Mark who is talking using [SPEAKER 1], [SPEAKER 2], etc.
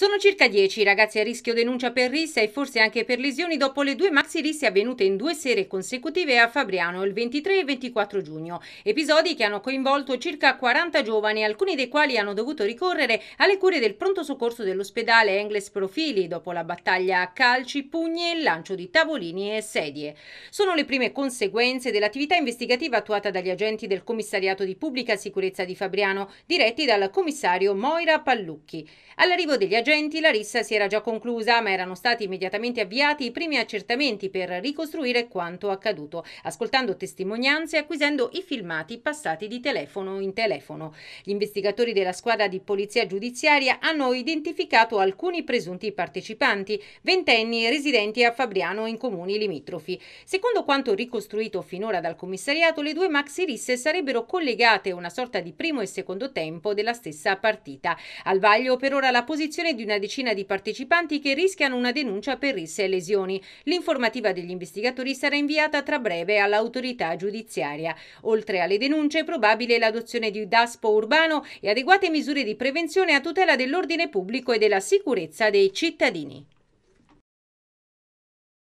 [SPEAKER 1] Sono circa 10 i ragazzi a rischio denuncia per rissa e forse anche per lesioni dopo le due maxi risse avvenute in due sere consecutive a Fabriano il 23 e 24 giugno, episodi che hanno coinvolto circa 40 giovani, alcuni dei quali hanno dovuto ricorrere alle cure del pronto soccorso dell'ospedale Engles Profili dopo la battaglia a calci, pugni e lancio di tavolini e sedie. Sono le prime conseguenze dell'attività investigativa attuata dagli agenti del commissariato di pubblica sicurezza di Fabriano, diretti dal commissario Moira Pallucchi. All'arrivo degli agenti insorgenti la rissa si era già conclusa, ma erano stati immediatamente avviati i primi accertamenti per ricostruire quanto accaduto, ascoltando testimonianze e acquisendo i filmati passati di telefono in telefono. Gli investigatori della squadra di polizia giudiziaria hanno identificato alcuni presunti partecipanti, ventenni residenti a Fabriano in comuni limitrofi. Secondo quanto ricostruito finora dal commissariato, le due maxi risse sarebbero collegate a una sorta di primo e secondo tempo della stessa partita. Al vaglio per ora la posizione di di una decina di partecipanti che rischiano una denuncia per risse e lesioni. L'informativa degli investigatori sarà inviata tra breve all'autorità giudiziaria. Oltre alle denunce è probabile l'adozione di DASPO urbano e adeguate misure di prevenzione a tutela dell'ordine pubblico e della sicurezza dei cittadini.